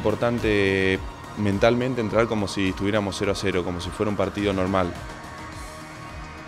importante mentalmente entrar como si estuviéramos 0 a 0, como si fuera un partido normal.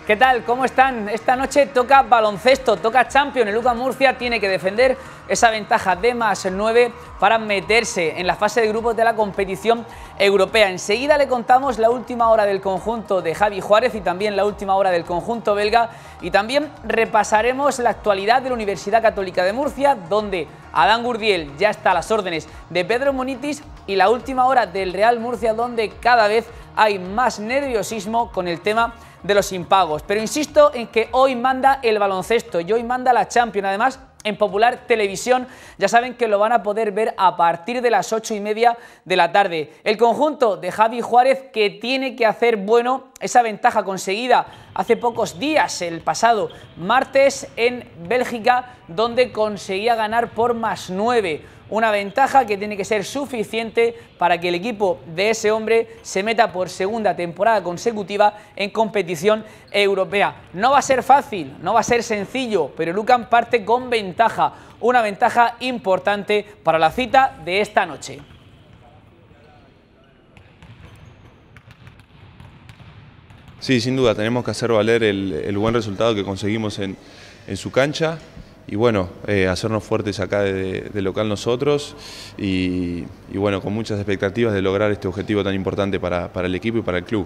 ¿Qué tal? ¿Cómo están? Esta noche toca baloncesto, toca Champions. El Luca Murcia tiene que defender esa ventaja de más 9 para meterse en la fase de grupos de la competición europea. Enseguida le contamos la última hora del conjunto de Javi Juárez y también la última hora del conjunto belga y también repasaremos la actualidad de la Universidad Católica de Murcia donde Adán Gurdiel ya está a las órdenes de Pedro Monitis y la última hora del Real Murcia donde cada vez hay más nerviosismo con el tema de los impagos. Pero insisto en que hoy manda el baloncesto y hoy manda la Champions. Además, en Popular Televisión. Ya saben que lo van a poder ver a partir de las ocho y media de la tarde. El conjunto de Javi Juárez que tiene que hacer bueno esa ventaja conseguida hace pocos días, el pasado martes, en Bélgica, donde conseguía ganar por más 9 una ventaja que tiene que ser suficiente para que el equipo de ese hombre se meta por segunda temporada consecutiva en competición europea. No va a ser fácil, no va a ser sencillo, pero Lucan parte con ventaja, una ventaja importante para la cita de esta noche. Sí, sin duda, tenemos que hacer valer el, buen resultado que conseguimos en su cancha y bueno, eh, hacernos fuertes acá de, local nosotros y, bueno, con muchas expectativas de lograr este objetivo tan importante para, el equipo y para el club.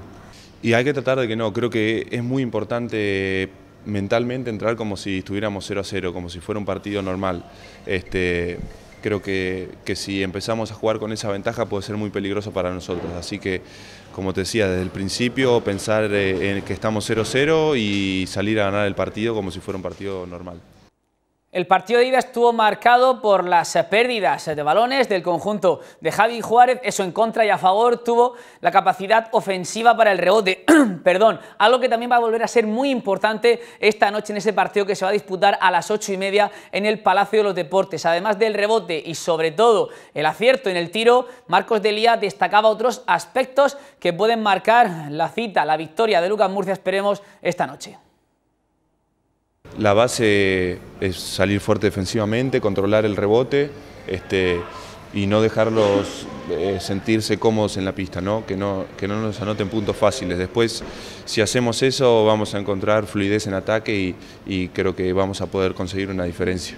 Y hay que tratar de que no, creo que es muy importante mentalmente entrar como si estuviéramos 0 a 0, como si fuera un partido normal. Este, creo que, que si empezamos a jugar con esa ventaja puede ser muy peligroso para nosotros. Así que, como te decía, desde el principio pensar eh, en que estamos 0-0 y salir a ganar el partido como si fuera un partido normal. El partido de ida estuvo marcado por las pérdidas de balones del conjunto de Javi Juárez, eso en contra y a favor tuvo la capacidad ofensiva para el rebote, perdón, algo que también va a volver a ser muy importante esta noche en ese partido que se va a disputar a las ocho y media en el Palacio de los Deportes. Además del rebote y sobre todo el acierto en el tiro, Marcos Delía destacaba otros aspectos que pueden marcar la cita, la victoria de Lucas Murcia, esperemos, esta noche la base es salir fuerte defensivamente, controlar el rebote este, y no dejarlos eh, sentirse cómodos en la pista, ¿no? Que, ¿no? nos anoten puntos fáciles. Después, si hacemos eso, vamos a encontrar fluidez en ataque y creo que vamos a poder conseguir una diferencia.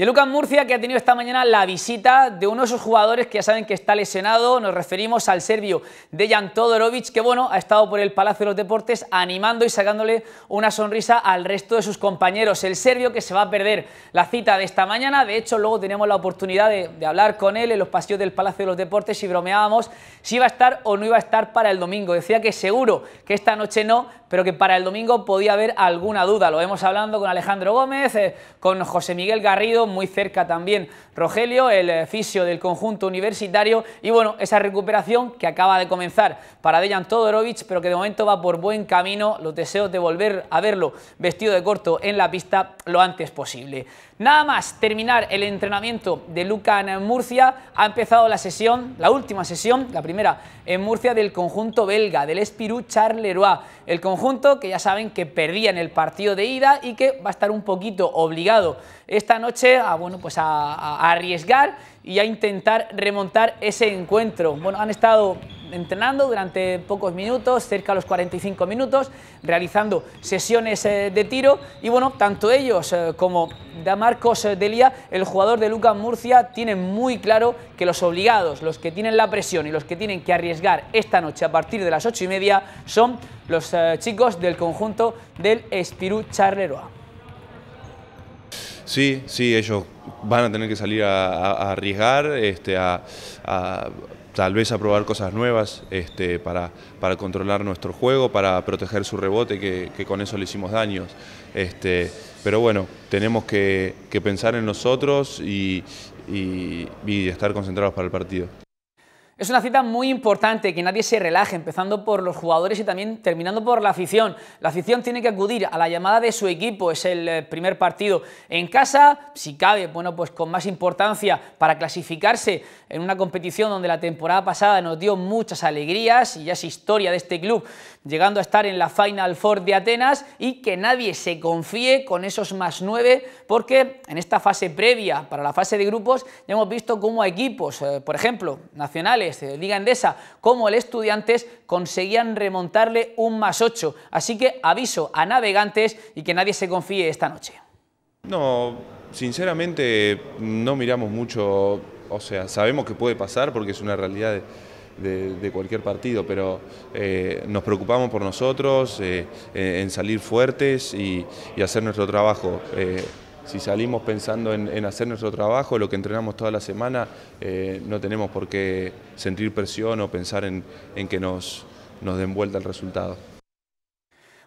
De Lucas Murcia, que ha tenido esta mañana la visita de uno de sus jugadores que ya saben que está lesionado. Nos referimos al serbio Dejan Todorovic, que bueno, ha estado por el Palacio de los Deportes animando y sacándole una sonrisa al resto de sus compañeros. El serbio que se va a perder la cita de esta mañana. De hecho, luego tenemos la oportunidad de, hablar con él en los pasillos del Palacio de los Deportes y bromeábamos si iba a estar o no iba a estar para el domingo. Decía que seguro que esta noche no, pero que para el domingo podía haber alguna duda. Lo hemos hablando con Alejandro Gómez, eh, con José Miguel Garrido, muy cerca también Rogelio, el eh, fisio del conjunto universitario y bueno, esa recuperación que acaba de comenzar para Dejan Todorovic, pero que de momento va por buen camino, los deseos de volver a verlo vestido de corto en la pista lo antes posible. Nada más terminar el entrenamiento de Luca en Murcia, ha empezado la sesión, la última sesión, la primera en Murcia del conjunto belga, del Espirú Charleroi, el conjunto que ya saben que perdía en el partido de ida y que va a estar un poquito obligado esta noche a, pues a, arriesgar y a intentar remontar ese encuentro. han estado entrenando durante pocos minutos, cerca de los 45 minutos, realizando sesiones eh, de tiro y bueno, tanto ellos eh, como Damarcos eh, Delia, el jugador de Lucas Murcia, tienen muy claro que los obligados, los que tienen la presión y los que tienen que arriesgar esta noche a partir de las 8 y media son los chicos del conjunto del Espirú Charleroi. Sí, sí, ellos van a tener que salir a, arriesgar, este, a, tal vez a probar cosas nuevas este, para, para controlar nuestro juego, para proteger su rebote, que, con eso le hicimos daños. Este, pero bueno, tenemos que, pensar en nosotros y estar concentrados para el partido. Es una cita muy importante, que nadie se relaje, empezando por los jugadores y también terminando por la afición. La afición tiene que acudir a la llamada de su equipo, es el eh, primer partido en casa, si cabe, bueno, pues con más importancia para clasificarse en una competición donde la temporada pasada nos dio muchas alegrías y ya es historia de este club, llegando a estar en la Final Four de Atenas y que nadie se confíe con esos más nueve, porque en esta fase previa para la fase de grupos ya hemos visto cómo equipos, eh, por ejemplo, nacionales, Diga Liga Endesa, como el Estudiantes, conseguían remontarle un más 8. Así que aviso a navegantes y que nadie se confíe esta noche. No, sinceramente no miramos mucho, o sea, sabemos que puede pasar porque es una realidad de... cualquier partido, pero eh, nos preocupamos por nosotros, eh, eh, en salir fuertes y, hacer nuestro trabajo. Si salimos pensando en, hacer nuestro trabajo, lo que entrenamos toda la semana, eh, no tenemos por qué sentir presión o pensar en, que nos, nos den vuelta el resultado.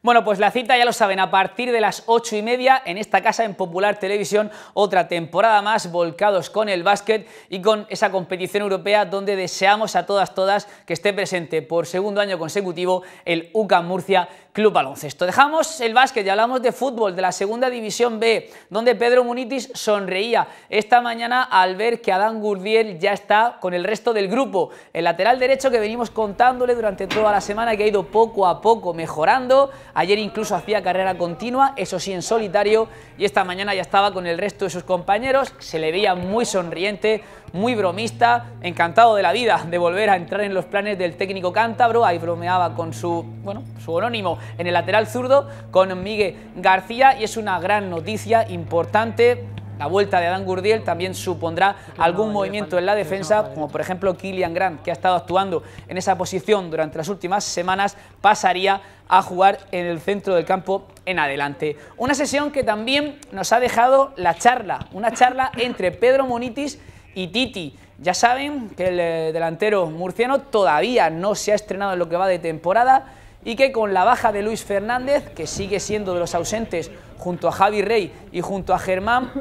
Bueno, pues la cita ya lo saben, a partir de las ocho y media en esta casa en Popular Televisión, otra temporada más volcados con el básquet y con esa competición europea donde deseamos a todas, todas que esté presente por segundo año consecutivo el UCAM Murcia Club Baloncesto. Dejamos el básquet y hablamos de fútbol, de la segunda división B, donde Pedro Munitis sonreía esta mañana al ver que Adán Gurdiel ya está con el resto del grupo. El lateral derecho que venimos contándole durante toda la semana que ha ido poco a poco mejorando. Ayer incluso hacía carrera continua, eso sí en solitario, y esta mañana ya estaba con el resto de sus compañeros. Se le veía muy sonriente muy bromista, encantado de la vida de volver a entrar en los planes del técnico cántabro, ahí bromeaba con su, bueno, su anónimo en el lateral zurdo, con Miguel García y es una gran noticia importante la vuelta de Adán Gurdiel también supondrá algún movimiento en la defensa, eh. como por ejemplo Kilian Grant, que ha estado actuando en esa posición durante las últimas semanas, pasaría a jugar en el centro del campo en adelante. Una sesión que también nos ha dejado la charla, una charla entre Pedro Monitis y Titi. Ya saben que el eh, delantero murciano todavía no se ha estrenado en lo que va de temporada y que con la baja de Luis Fernández, que sigue siendo de los ausentes junto a Javi Rey y junto a Germán,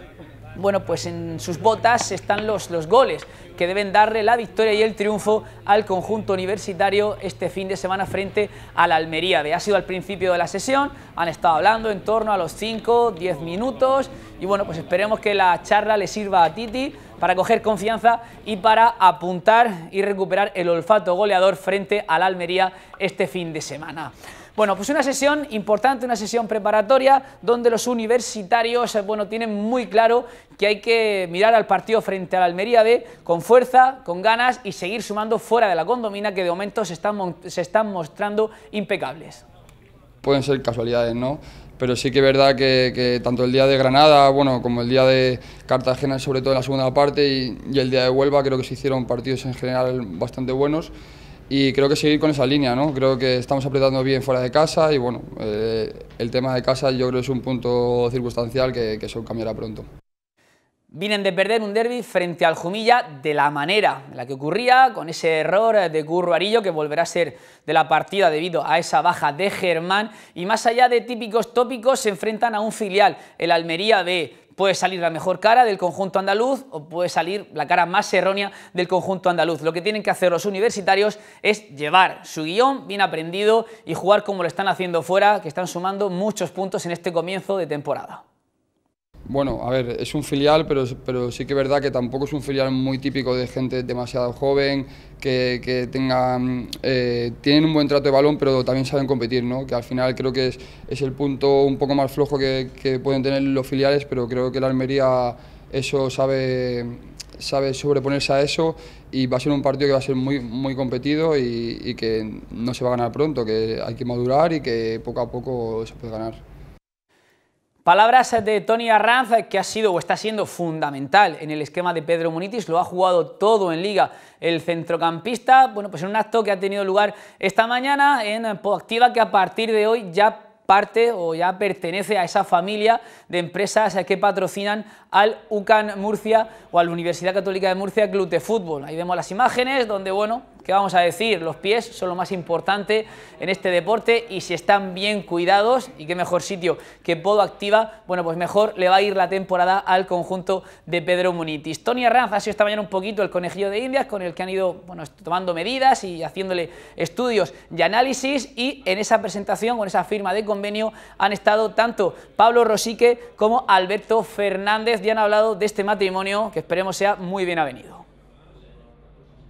bueno, pues en sus botas están los, goles que deben darle la victoria y el triunfo al conjunto universitario este fin de semana frente a la Almería. Ha sido al principio de la sesión, han estado hablando en torno a los 5, 10 minutos y bueno, pues esperemos que la charla le sirva a Titi para coger confianza y para apuntar y recuperar el olfato goleador frente a la Almería este fin de semana. Bueno, pues una sesión importante, una sesión preparatoria donde los universitarios eh, bueno, tienen muy claro que hay que mirar al partido frente a la Almería B con fuerza, con ganas y seguir sumando fuera de la condomina que de momento se están, se están mostrando impecables. Pueden ser casualidades, ¿no? pero sí que es verdad que, tanto el día de Granada, bueno, como el día de Cartagena, sobre todo en la segunda parte, y, el día de Huelva, creo que se hicieron partidos en general bastante buenos. Y creo que seguir con esa línea, ¿no? Creo que estamos apretando bien fuera de casa y bueno, eh, el tema de casa yo creo que es un punto circunstancial que eso cambiará pronto. Vienen de perder un derby frente al Jumilla de la manera en la que ocurría, con ese error de Curro Arillo que volverá a ser de la partida debido a esa baja de Germán. Y más allá de típicos tópicos, se enfrentan a un filial, el Almería B. Puede salir la mejor cara del conjunto andaluz o puede salir la cara más errónea del conjunto andaluz. Lo que tienen que hacer los universitarios es llevar su guión bien aprendido y jugar como lo están haciendo fuera, que están sumando muchos puntos en este comienzo de temporada. Bueno, a ver, es un filial, pero, pero sí que es verdad que tampoco es un filial muy típico de gente demasiado joven, que, que mm, eh, tienen un buen trato de balón, pero también saben competir, ¿no? Que al final creo que es, el punto un poco más flojo que, pueden tener los filiales, pero creo que la Almería eso sabe, sabe sobreponerse a eso y va a ser un partido que va a ser muy, muy competido y, y que no se va a ganar pronto, que hay que madurar y que poco a poco se puede ganar. Palabras de Tony Arranz, que ha sido o está siendo fundamental en el esquema de Pedro Munitis, lo ha jugado todo en liga. El centrocampista, bueno, pues en un acto que ha tenido lugar esta mañana en Poactiva, que a partir de hoy ya parte o ya pertenece a esa familia de empresas que patrocinan al UCAN Murcia o a la Universidad Católica de Murcia Club de Fútbol. Ahí vemos las imágenes donde, bueno, ¿Qué vamos a decir? Los pies son lo más importante en este deporte y si están bien cuidados, y qué mejor sitio que Podo Activa, bueno, pues mejor le va a ir la temporada al conjunto de Pedro Munitis. Tony Arranz ha sido esta mañana un poquito el conejillo de Indias con el que han ido, bueno, tomando medidas y haciéndole estudios y análisis y en esa presentación, con esa firma de convenio, han estado tanto Pablo Rosique como Alberto Fernández y han hablado de este matrimonio que esperemos sea muy bien avenido.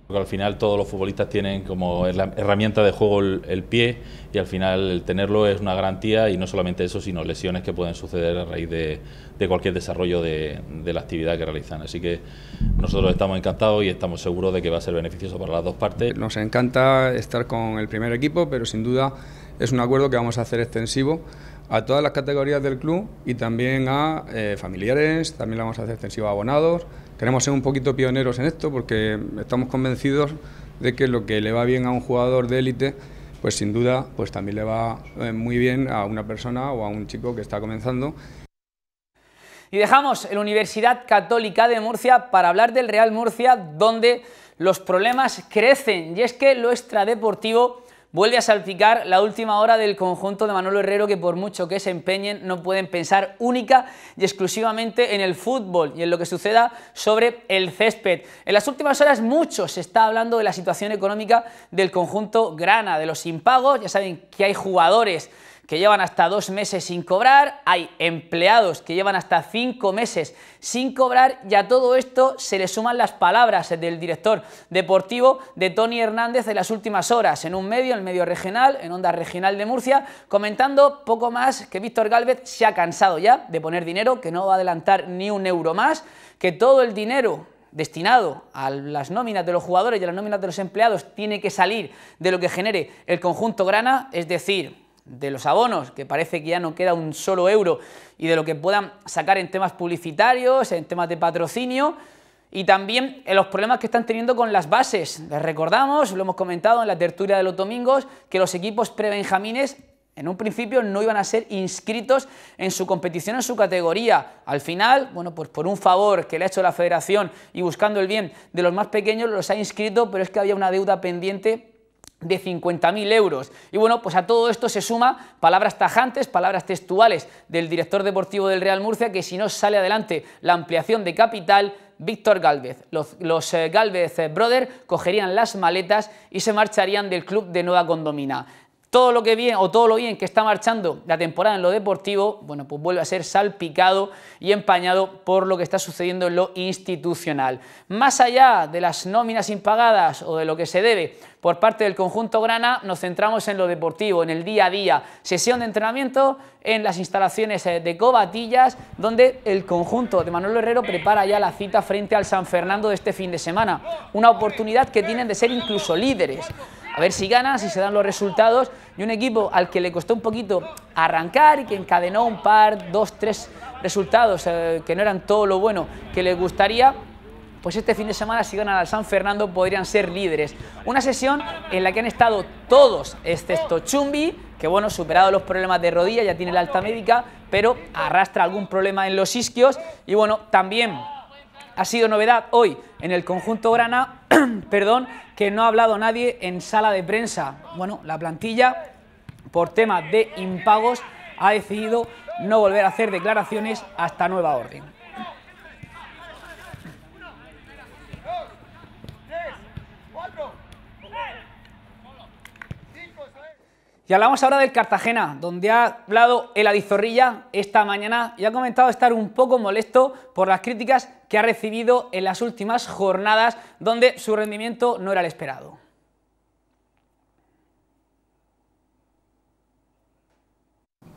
Porque al final todos los futbolistas tienen como herramienta de juego el, pie y al final el tenerlo es una garantía y no solamente eso, sino lesiones que pueden suceder a raíz de, cualquier desarrollo de, la actividad que realizan. Así que nosotros estamos encantados y estamos seguros de que va a ser beneficioso para las dos partes. Nos encanta estar con el primer equipo, pero sin duda es un acuerdo que vamos a hacer extensivo a todas las categorías del club y también a eh, familiares, también lo vamos a hacer extensivo a abonados, queremos ser un poquito pioneros en esto porque estamos convencidos de que lo que le va bien a un jugador de élite, pues sin duda, pues también le va eh, muy bien a una persona o a un chico que está comenzando. Y dejamos la Universidad Católica de Murcia para hablar del Real Murcia, donde los problemas crecen, y es que lo extradeportivo Vuelve a salpicar la última hora del conjunto de Manolo Herrero que por mucho que se empeñen no pueden pensar única y exclusivamente en el fútbol y en lo que suceda sobre el césped. En las últimas horas mucho se está hablando de la situación económica del conjunto Grana, de los impagos, ya saben que hay jugadores que llevan hasta dos meses sin cobrar, hay empleados que llevan hasta cinco meses sin cobrar y a todo esto se le suman las palabras del director deportivo de Tony Hernández en las últimas horas, en un medio, en el medio regional, en Onda Regional de Murcia, comentando poco más que Víctor Galvez se ha cansado ya de poner dinero, que no va a adelantar ni un euro más, que todo el dinero destinado a las nóminas de los jugadores y a las nóminas de los empleados tiene que salir de lo que genere el conjunto grana, es decir, de los abonos, que parece que ya no queda un solo euro, y de lo que puedan sacar en temas publicitarios, en temas de patrocinio, y también en los problemas que están teniendo con las bases. Les recordamos, lo hemos comentado en la tertulia de los domingos, que los equipos prebenjamines en un principio no iban a ser inscritos en su competición, en su categoría. Al final, bueno, pues por un favor que le ha hecho la federación y buscando el bien de los más pequeños, los ha inscrito, pero es que había una deuda pendiente de 50.000 euros. Y bueno, pues a todo esto se suma palabras tajantes, palabras textuales del director deportivo del Real Murcia, que si no sale adelante la ampliación de capital, Víctor Galvez. Los, los eh, Galvez eh, Brothers cogerían las maletas y se marcharían del club de Nueva Condomina todo lo que bien o todo lo bien que está marchando la temporada en lo deportivo, bueno, pues vuelve a ser salpicado y empañado por lo que está sucediendo en lo institucional. Más allá de las nóminas impagadas o de lo que se debe por parte del conjunto Grana, nos centramos en lo deportivo, en el día a día, sesión de entrenamiento en las instalaciones eh, de Cobatillas, donde el conjunto de Manuel Herrero prepara ya la cita frente al San Fernando de este fin de semana, una oportunidad que tienen de ser incluso líderes a ver si ganan, si se dan los resultados. Y un equipo al que le costó un poquito arrancar y que encadenó un par, dos, tres resultados eh, que no eran todo lo bueno que le gustaría, pues este fin de semana si ganan al San Fernando podrían ser líderes. Una sesión en la que han estado todos, excepto Chumbi, que bueno, superado los problemas de rodilla, ya tiene la alta médica, pero arrastra algún problema en los isquios y bueno, también ha sido novedad hoy en el conjunto Grana, perdón, que no ha hablado nadie en sala de prensa. Bueno, la plantilla, por tema de impagos, ha decidido no volver a hacer declaraciones hasta nueva orden. Y hablamos ahora del Cartagena, donde ha hablado el Adizorrilla esta mañana y ha comentado estar un poco molesto por las críticas que ha recibido en las últimas jornadas, donde su rendimiento no era el esperado.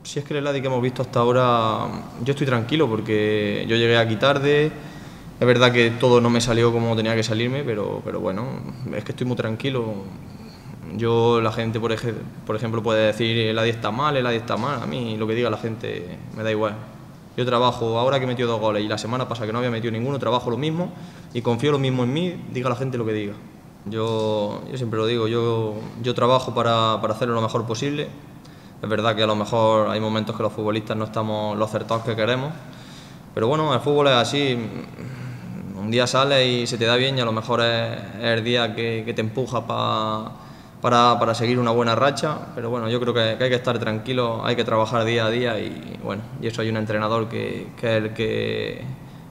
Si es que el Adi que hemos visto hasta ahora, yo estoy tranquilo porque yo llegué aquí tarde, es verdad que todo no me salió como tenía que salirme, pero, pero bueno, es que estoy muy tranquilo. Yo, la gente, por, ejemplo, puede decir, eh, la dieta está mal, eh, la dieta está mal. A mí lo que diga la gente me da igual. Yo trabajo, ahora que he metido dos goles y la semana pasa que no había metido ninguno, trabajo lo mismo y confío lo mismo en mí, diga la gente lo que diga. Yo, yo siempre lo digo, yo, yo trabajo para, para hacerlo lo mejor posible. Es verdad que a lo mejor hay momentos que los futbolistas no estamos los acertados que queremos, pero bueno, el fútbol es así. Un día sale y se te da bien y a lo mejor es, el día que te empuja para para, seguir una buena racha, pero bueno, yo creo que, hay que estar tranquilo, hay que trabajar día a día y bueno, y eso hay un entrenador que, es el que,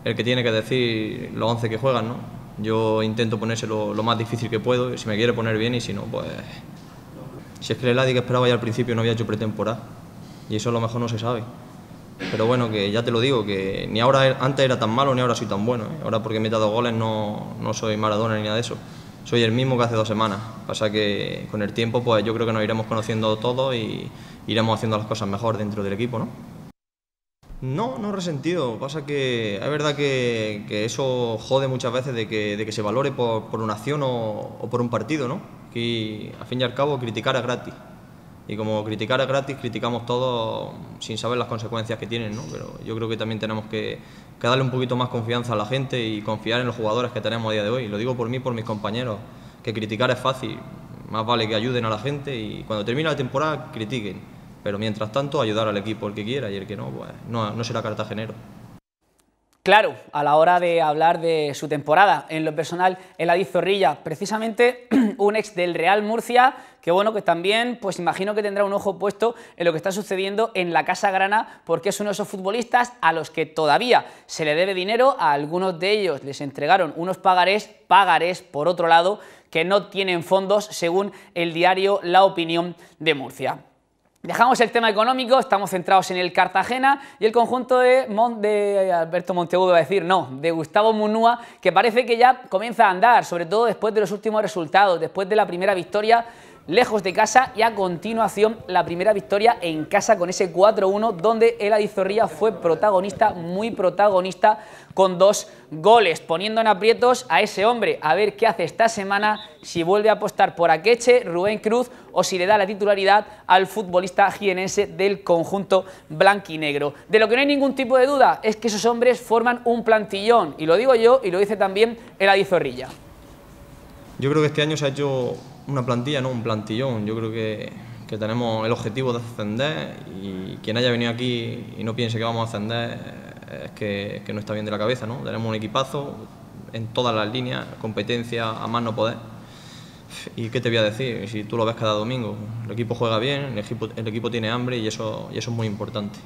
el que tiene que decir los 11 que juegan, ¿no? Yo intento ponerse lo, más difícil que puedo, si me quiere poner bien y si no, pues... Si es que el Adi que esperaba ya al principio no había hecho pretemporada y eso a lo mejor no se sabe. Pero bueno, que ya te lo digo, que ni ahora antes era tan malo ni ahora soy tan bueno. ¿eh? Ahora porque he metido goles no, no soy Maradona ni nada de eso soy el mismo que hace dos semanas. Pasa que con el tiempo, pues yo creo que nos iremos conociendo todos y iremos haciendo las cosas mejor dentro del equipo, ¿no? No, no resentido. Pasa que es verdad que, eso jode muchas veces de que, se valore por, una acción o, por un partido, ¿no? Que a fin y al cabo criticar es gratis y como criticar es gratis, criticamos todos sin saber las consecuencias que tienen, ¿no? Pero yo creo que también tenemos que, darle un poquito más confianza a la gente y confiar en los jugadores que tenemos a día de hoy. Lo digo por mí, por mis compañeros, que criticar es fácil, más vale que ayuden a la gente y cuando termine la temporada critiquen, pero mientras tanto ayudar al equipo el que quiera y el que no, pues no, no será cartagenero claro a la hora de hablar de su temporada. En lo personal, Eladiz Zorrilla, precisamente un ex del Real Murcia, que bueno, que también, pues imagino que tendrá un ojo puesto en lo que está sucediendo en la Casa Grana, porque es uno de esos futbolistas a los que todavía se le debe dinero, a algunos de ellos les entregaron unos pagarés, pagarés, por otro lado, que no tienen fondos, según el diario La Opinión de Murcia. Dejamos el tema económico, estamos centrados en el Cartagena y el conjunto de, eh, Alberto Monteagudo, a decir, no, de Gustavo Munúa, que parece que ya comienza a andar, sobre todo después de los últimos resultados, después de la primera victoria lejos de casa y a continuación la primera victoria en casa con ese 4-1 donde el Adizorría fue protagonista, muy protagonista con dos goles, poniendo en aprietos a ese hombre. A ver qué hace esta semana, si vuelve a apostar por Akeche, Rubén Cruz o si le da la titularidad al futbolista jienense del conjunto blanquinegro. De lo que no hay ningún tipo de duda es que esos hombres forman un plantillón, y lo digo yo y lo dice también el Zorrilla. Yo creo que este año se ha hecho una plantilla, no, un plantillón. Yo creo que, tenemos el objetivo de ascender y quien haya venido aquí y no piense que vamos a ascender es que, no está bien de la cabeza, ¿no? Tenemos un equipazo en todas las líneas, competencia a más no poder. ¿Y qué te voy a decir? Si tú lo ves cada domingo, el equipo juega bien, el equipo, el equipo tiene hambre y eso, y eso es muy importante.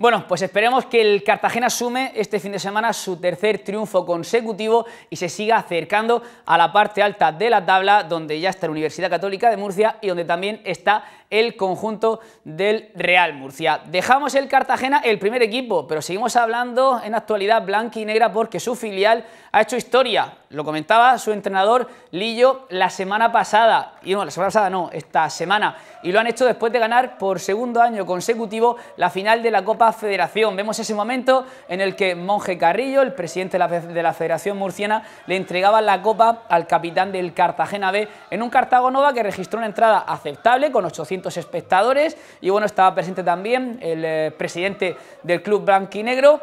Bueno, pues esperemos que el Cartagena asume este fin de semana su tercer triunfo consecutivo y se siga acercando a la parte alta de la tabla donde ya está la Universidad Católica de Murcia y donde también está el conjunto del Real Murcia. Dejamos el Cartagena, el primer equipo, pero seguimos hablando en actualidad blanca y negra porque su filial ha hecho historia. Lo comentaba su entrenador Lillo la semana pasada, y no, la semana pasada no, esta semana, y lo han hecho después de ganar por segundo año consecutivo la final de la Copa Federación. Vemos ese momento en el que Monje Carrillo, el presidente de la Federación Murciana, le entregaba la copa al capitán del Cartagena B en un Nova que registró una entrada aceptable con 800 espectadores y bueno, estaba presente también el eh, presidente del club blanquinegro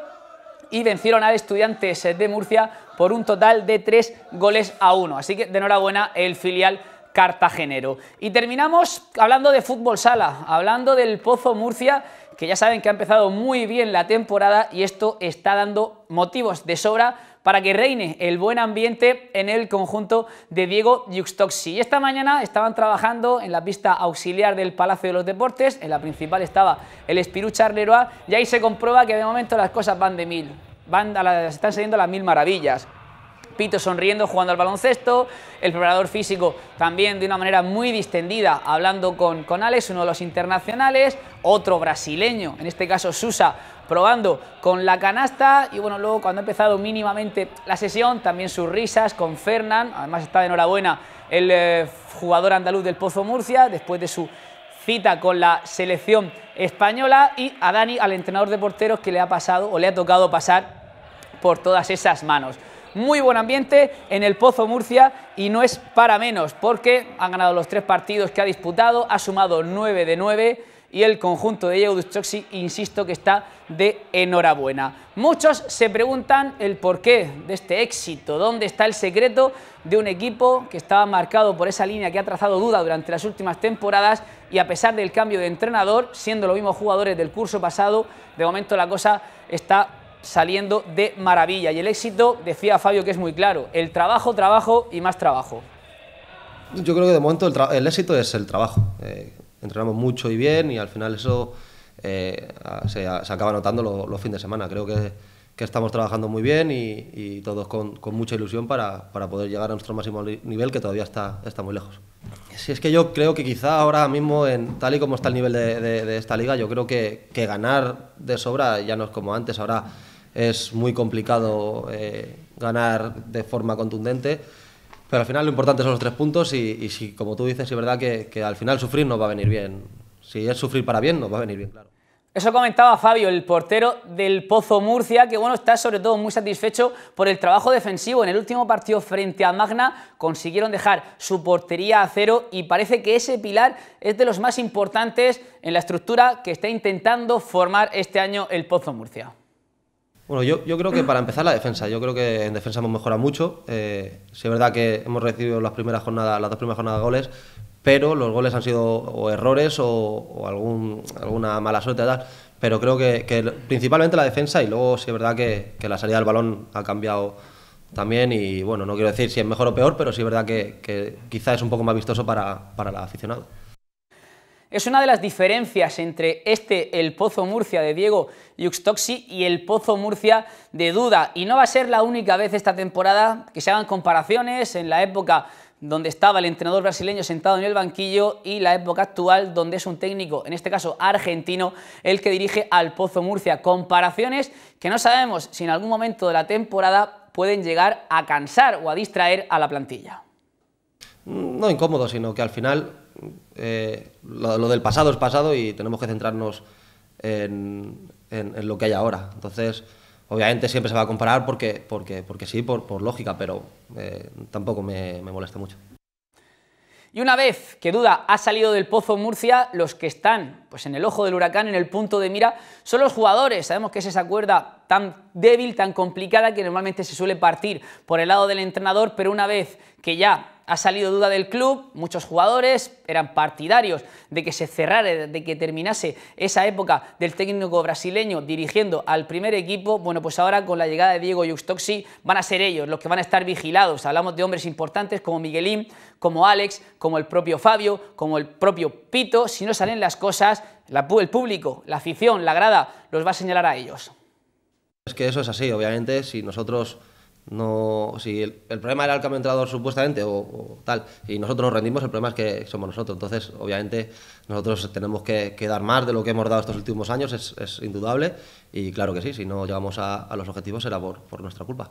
y vencieron a Estudiantes de Murcia por un total de tres goles a uno. Así que de enhorabuena el filial cartagenero. Y terminamos hablando de fútbol sala, hablando del Pozo Murcia, que ya saben que ha empezado muy bien la temporada y esto está dando motivos de sobra para que reine el buen ambiente en el conjunto de Diego Yuxtoxi. Y esta mañana estaban trabajando en la pista auxiliar del Palacio de los Deportes, en la principal estaba el Espirú Charleroi y ahí se comprueba que de momento las cosas van de mil, van a se están saliendo las mil maravillas. Pito sonriendo jugando al baloncesto, el preparador físico también de una manera muy distendida hablando con, conales Alex, uno de los internacionales, otro brasileño, en este caso Susa, probando con la canasta y bueno, luego cuando ha empezado mínimamente la sesión, también sus risas con Fernán, además está de enhorabuena el eh, jugador andaluz del Pozo Murcia después de su cita con la selección española y a Dani, al entrenador de porteros que le ha pasado o le ha tocado pasar por todas esas manos. Muy buen ambiente en el Pozo Murcia y no es para menos porque han ganado los tres partidos que ha disputado, ha sumado 9 de 9 y el conjunto de Yeudus insisto que está de enhorabuena. Muchos se preguntan el porqué de este éxito, dónde está el secreto de un equipo que estaba marcado por esa línea que ha trazado duda durante las últimas temporadas y a pesar del cambio de entrenador, siendo los mismos jugadores del curso pasado, de momento la cosa está saliendo de maravilla. Y el éxito, decía Fabio que es muy claro, el trabajo, trabajo y más trabajo. Yo creo que de momento el, éxito es el trabajo. Eh, entrenamos mucho y bien y al final eso eh, se, acaba notando los fines de semana. Creo que, estamos trabajando muy bien y, todos con, mucha ilusión para, poder llegar a nuestro máximo nivel que todavía está, está muy lejos. Si es que yo creo que quizá ahora mismo, en, tal y como está el nivel de, de esta liga, yo creo que, que, ganar de sobra ya no es como antes. Ahora es muy complicado eh, ganar de forma contundente. Pero al final lo importante son los tres puntos y, si, como tú dices, es verdad que, al final sufrir no va a venir bien. Si es sufrir para bien, no va a venir bien, claro. Eso comentaba Fabio, el portero del Pozo Murcia, que bueno, está sobre todo muy satisfecho por el trabajo defensivo. En el último partido frente a Magna consiguieron dejar su portería a cero y parece que ese pilar es de los más importantes en la estructura que está intentando formar este año el Pozo Murcia. Bueno, yo, creo que para empezar la defensa, yo creo que en defensa hemos mejorado mucho. Eh, sí es verdad que hemos recibido las primeras jornadas, las dos primeras jornadas de goles, pero los goles han sido o errores o, alguna mala suerte tal. Pero creo que, principalmente la defensa y luego sí es verdad que, la salida del balón ha cambiado también y bueno, no quiero decir si es mejor o peor, pero sí es verdad que, quizá es un poco más vistoso para, para el aficionado. Es una de las diferencias entre este, el Pozo Murcia de Diego Yuxtoxi y el Pozo Murcia de Duda. Y no va a ser la única vez esta temporada que se hagan comparaciones en la época donde estaba el entrenador brasileño sentado en el banquillo y la época actual donde es un técnico, en este caso argentino, el que dirige al Pozo Murcia. Comparaciones que no sabemos si en algún momento de la temporada pueden llegar a cansar o a distraer a la plantilla. No incómodo, sino que al final eh, lo, del pasado es pasado y tenemos que centrarnos en, lo que hay ahora. Entonces, obviamente siempre se va a comparar porque, porque, porque sí, por, lógica, pero eh, tampoco me, me molesta mucho. Y una vez que Duda ha salido del pozo Murcia, los que están pues, en el ojo del huracán, en el punto de mira, son los jugadores. Sabemos que es esa cuerda tan débil, tan complicada, que normalmente se suele partir por el lado del entrenador, pero una vez que ya ha salido duda del club, muchos jugadores eran partidarios de que se cerrara, de que terminase esa época del técnico brasileño dirigiendo al primer equipo. Bueno, pues ahora con la llegada de Diego Justoxi van a ser ellos los que van a estar vigilados. Hablamos de hombres importantes como Miguelín, como Alex, como el propio Fabio, como el propio Pito. Si no salen las cosas, el público, la afición, la grada, los va a señalar a ellos. Es que eso es así, obviamente, si nosotros no, si el, problema era el cambio de entrenador supuestamente o, tal, y nosotros nos rendimos, el problema es que somos nosotros. Entonces, obviamente, nosotros tenemos que, dar más de lo que hemos dado estos últimos años, es, indudable, y claro que sí, si no llegamos a, los objetivos será por nuestra culpa.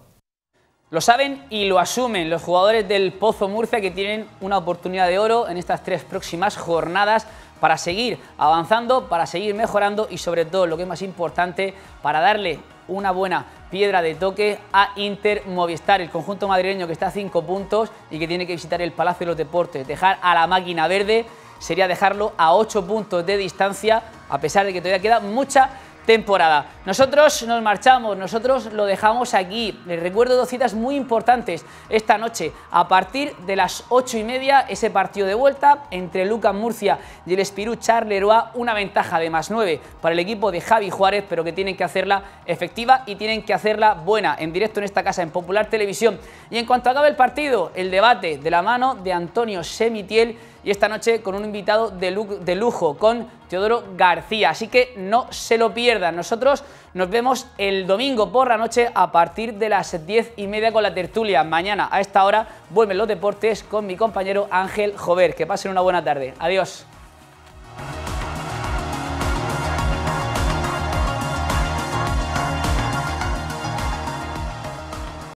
Lo saben y lo asumen los jugadores del Pozo Murcia que tienen una oportunidad de oro en estas tres próximas jornadas para seguir avanzando, para seguir mejorando y sobre todo, lo que es más importante, para darle una buena piedra de toque a Inter Movistar, el conjunto madrileño que está a 5 puntos y que tiene que visitar el Palacio de los Deportes. Dejar a la máquina verde sería dejarlo a 8 puntos de distancia, a pesar de que todavía queda mucha temporada. Nosotros nos marchamos, nosotros lo dejamos aquí. Les recuerdo dos citas muy importantes esta noche. A partir de las ocho y media, ese partido de vuelta entre Lucas Murcia y el Espirú Charleroi, una ventaja de más 9 para el equipo de Javi Juárez, pero que tienen que hacerla efectiva y tienen que hacerla buena en directo en esta casa, en Popular Televisión. Y en cuanto acabe el partido, el debate de la mano de Antonio Semitiel y esta noche con un invitado de, lujo, con Teodoro García. Así que no se lo pierdan. Nosotros nos vemos el domingo por la noche a partir de las diez y media con la tertulia. Mañana a esta hora vuelven los deportes con mi compañero Ángel Jover. Que pasen una buena tarde. Adiós.